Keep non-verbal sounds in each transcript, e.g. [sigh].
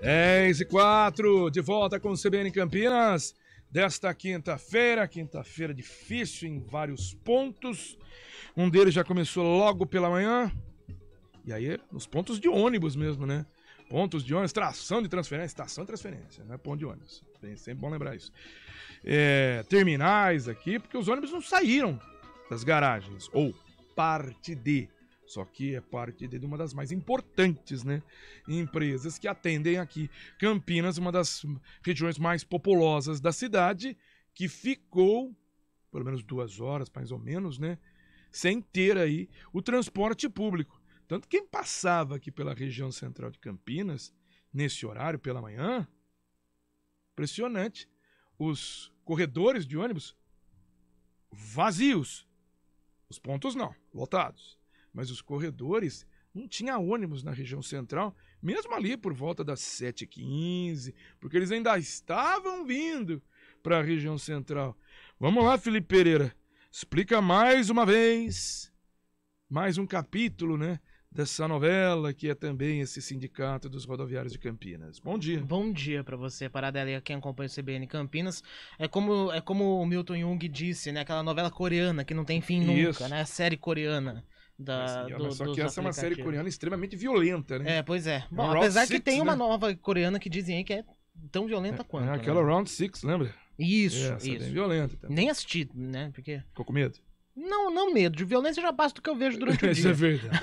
10 e 4, de volta com o CBN Campinas, desta quinta-feira, quinta-feira difícil em vários pontos. Um deles já começou logo pela manhã, e aí nos pontos de ônibus mesmo, né? Pontos de ônibus, tração de transferência, estação de transferência, não é ponto de ônibus. É sempre bom lembrar isso. É, terminais aqui, porque os ônibus não saíram das garagens, ou parte de só que é parte de uma das mais importantes né, empresas que atendem aqui Campinas, uma das regiões mais populosas da cidade, que ficou pelo menos duas horas, mais ou menos, né, sem ter aí o transporte público. Tanto quem passava aqui pela região central de Campinas, nesse horário, pela manhã, impressionante, os corredores de ônibus vazios. Os pontos não, lotados mas os corredores não tinha ônibus na região central, mesmo ali por volta das 7h15, porque eles ainda estavam vindo para a região central. Vamos lá, Felipe Pereira, explica mais uma vez, mais um capítulo, né? Dessa novela que é também esse Sindicato dos Rodoviários de Campinas. Bom dia. Bom dia para você, Paradela, e a quem acompanha o CBN Campinas. É como, é como o Milton Jung disse, né? Aquela novela coreana que não tem fim Isso. nunca, né? A série coreana. Da, mas, assim, é do, mas só que essa é uma série coreana extremamente violenta, né? É, pois é. Bom, apesar Six, que tem né? uma nova coreana que dizem aí que é tão violenta é, é quanto. É aquela né? Round 6, lembra? Isso, é, essa, isso. É bem violenta. Também. Então. Nem assisti, né? Porque... Ficou com medo? Não, não medo. De violência já basta do que eu vejo durante o dia. [laughs] Isso é verdade.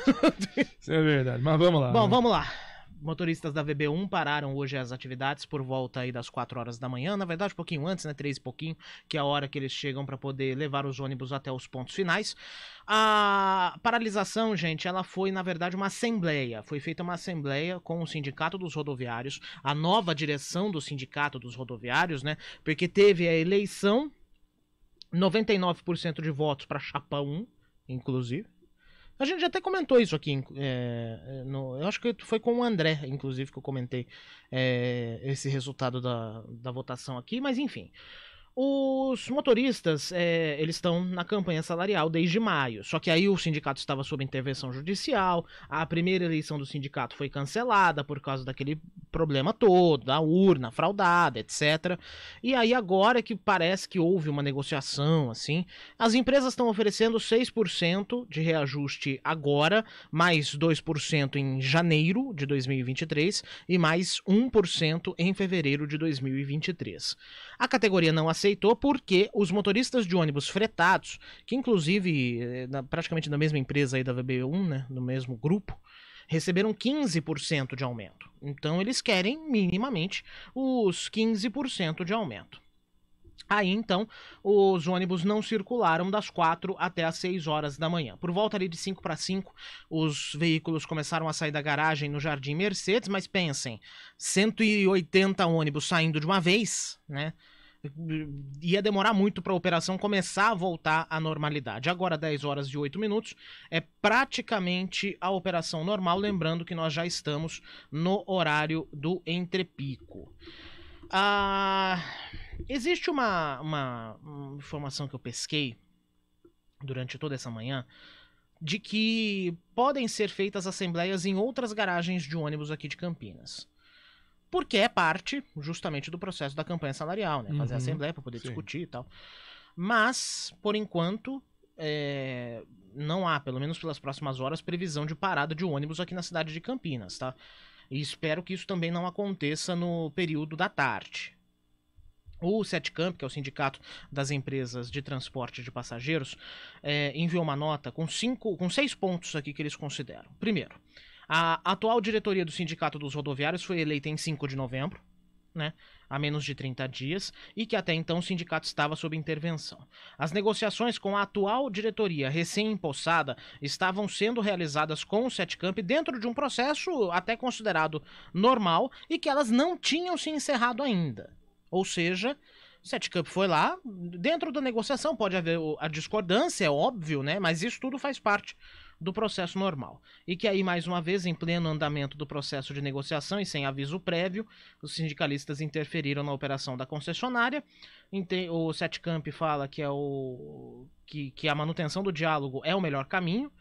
[laughs] Isso é verdade. Mas vamos lá. Bom, né? vamos lá motoristas da VB1 pararam hoje as atividades por volta aí das 4 horas da manhã, na verdade um pouquinho antes, né, 3 e pouquinho, que é a hora que eles chegam para poder levar os ônibus até os pontos finais. A paralisação, gente, ela foi na verdade uma assembleia, foi feita uma assembleia com o Sindicato dos Rodoviários, a nova direção do Sindicato dos Rodoviários, né, porque teve a eleição 99% de votos para chapa 1, inclusive a gente já até comentou isso aqui. É, é, no, eu acho que foi com o André, inclusive, que eu comentei é, esse resultado da, da votação aqui, mas enfim. Os motoristas, é, eles estão na campanha salarial desde maio, só que aí o sindicato estava sob intervenção judicial, a primeira eleição do sindicato foi cancelada por causa daquele problema todo, da urna fraudada, etc. E aí agora que parece que houve uma negociação, assim, as empresas estão oferecendo 6% de reajuste agora, mais 2% em janeiro de 2023 e mais 1% em fevereiro de 2023. A categoria não aceitou aceitou porque os motoristas de ônibus fretados, que inclusive eh, na, praticamente da mesma empresa aí da VB1, né, do mesmo grupo, receberam 15% de aumento. Então eles querem minimamente os 15% de aumento. Aí então, os ônibus não circularam das 4 até as 6 horas da manhã. Por volta ali de 5 para 5, os veículos começaram a sair da garagem no Jardim Mercedes, mas pensem, 180 ônibus saindo de uma vez, né? ia demorar muito para a operação começar a voltar à normalidade. Agora, 10 horas e 8 minutos, é praticamente a operação normal, lembrando que nós já estamos no horário do entrepico. Ah, existe uma, uma, uma informação que eu pesquei durante toda essa manhã de que podem ser feitas assembleias em outras garagens de ônibus aqui de Campinas porque é parte justamente do processo da campanha salarial, né? Fazer uhum. assembleia para poder Sim. discutir e tal. Mas, por enquanto, é, não há, pelo menos pelas próximas horas, previsão de parada de ônibus aqui na cidade de Campinas, tá? E espero que isso também não aconteça no período da tarde. O SETCAMP, que é o Sindicato das Empresas de Transporte de Passageiros, é, enviou uma nota com, cinco, com seis pontos aqui que eles consideram. Primeiro, a atual diretoria do Sindicato dos Rodoviários foi eleita em 5 de novembro, né, há menos de 30 dias, e que até então o sindicato estava sob intervenção. As negociações com a atual diretoria recém-impossada estavam sendo realizadas com o Setcamp dentro de um processo até considerado normal e que elas não tinham se encerrado ainda. Ou seja, Sete Cup foi lá, dentro da negociação pode haver a discordância, é óbvio, né? Mas isso tudo faz parte do processo normal. E que aí, mais uma vez, em pleno andamento do processo de negociação e sem aviso prévio, os sindicalistas interferiram na operação da concessionária. O Setcamp fala que, é o, que, que a manutenção do diálogo é o melhor caminho.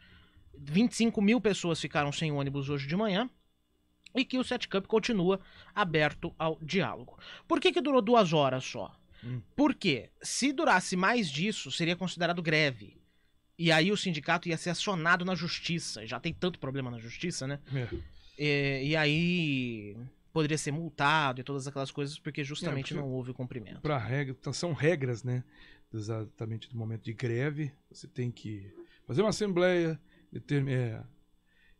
25 mil pessoas ficaram sem ônibus hoje de manhã. E que o Setcamp continua aberto ao diálogo. Por que, que durou duas horas só? Hum. Por Porque se durasse mais disso, seria considerado greve. E aí o sindicato ia ser acionado na justiça. Já tem tanto problema na justiça, né? É. E, é, e, aí poderia ser multado e todas aquelas coisas porque justamente é, porque não houve o cumprimento. Pra regra, então, são regras, né? Exatamente do momento de greve, você tem que fazer uma assembleia, determinar é,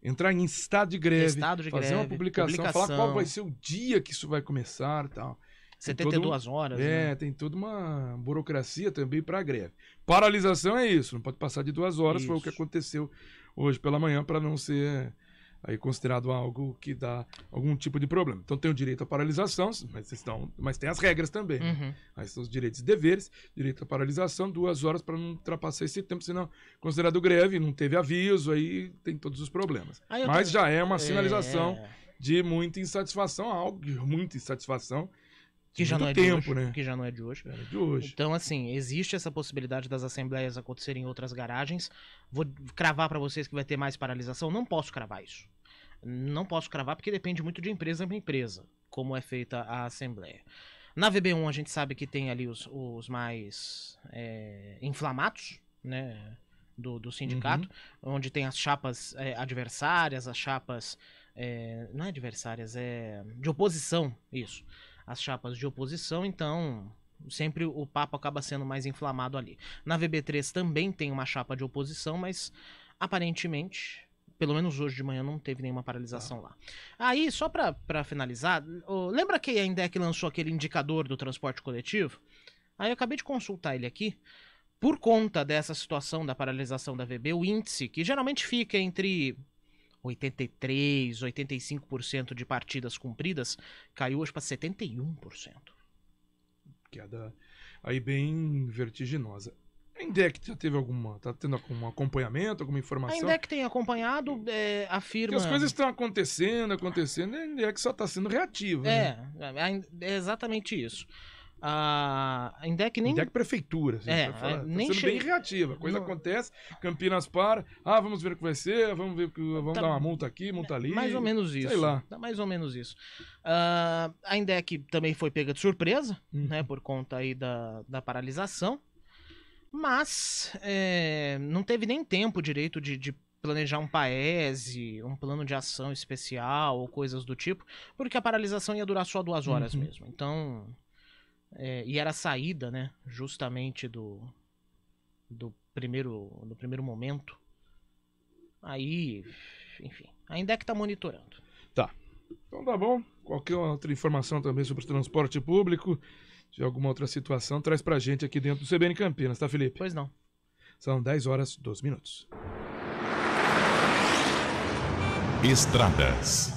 entrar em estado de greve, estado de fazer greve, uma publicação, publicação, falar qual vai ser o dia que isso vai começar, tal. 72 horas. É, né? tem toda uma burocracia também para a greve. Paralisação é isso, não pode passar de duas horas, isso. foi o que aconteceu hoje pela manhã para não ser aí considerado algo que dá algum tipo de problema. Então tem o direito à paralisação, mas, estão, mas tem as regras também. Né? Uhum. Né? Aí são os direitos e deveres, direito à paralisação, duas horas para não ultrapassar esse tempo, senão considerado greve, não teve aviso, aí tem todos os problemas. Mas tô... já é uma sinalização é... de muita insatisfação, algo de muita insatisfação que já não é tempo, de hoje, né? Que já não é de hoje. de hoje. Então, assim, existe essa possibilidade das assembleias acontecerem em outras garagens. Vou cravar para vocês que vai ter mais paralisação. Não posso cravar isso. Não posso cravar porque depende muito de empresa para empresa, como é feita a assembleia. Na VB1 a gente sabe que tem ali os, os mais é, inflamados, né? Do, do sindicato, uhum. onde tem as chapas é, adversárias, as chapas. É, não é adversárias, é. de oposição, isso as chapas de oposição, então sempre o papo acaba sendo mais inflamado ali. Na VB3 também tem uma chapa de oposição, mas aparentemente, pelo menos hoje de manhã, não teve nenhuma paralisação ah. lá. Aí, só para finalizar, lembra que a INDEC lançou aquele indicador do transporte coletivo? Aí eu acabei de consultar ele aqui. Por conta dessa situação da paralisação da VB, o índice, que geralmente fica entre 83, 85% de partidas cumpridas, caiu hoje para 71%. Queda aí bem vertiginosa. A INDEC já teve alguma. está tendo algum acompanhamento, alguma informação? A INDEC tem acompanhado, é, afirma. Porque as coisas estão acontecendo, acontecendo, e a INDEC só está sendo reativa. É, né? é, é exatamente isso. A Indec é nem. Indec é Prefeitura, assim, é, falar. É, tá nem tá sendo bem reativa. Coisa não. acontece, Campinas para, ah, vamos ver o que vai ser, vamos ver vamos tá... dar uma multa aqui, multa ali. Mais ou menos isso. Sei lá. Tá mais ou menos isso. a ah, Indec também foi pega de surpresa, uhum. né? Por conta aí da, da paralisação. Mas é, não teve nem tempo direito de, de planejar um paese, um plano de ação especial ou coisas do tipo, porque a paralisação ia durar só duas horas uhum. mesmo. Então, é, e era a saída, né? Justamente do, do, primeiro, do primeiro momento. Aí, enfim, ainda é que tá monitorando. Tá. Então tá bom. Qualquer outra informação também sobre o transporte público, de alguma outra situação, traz pra gente aqui dentro do CBN Campinas, tá, Felipe? Pois não. São 10 horas, 12 minutos. Estradas.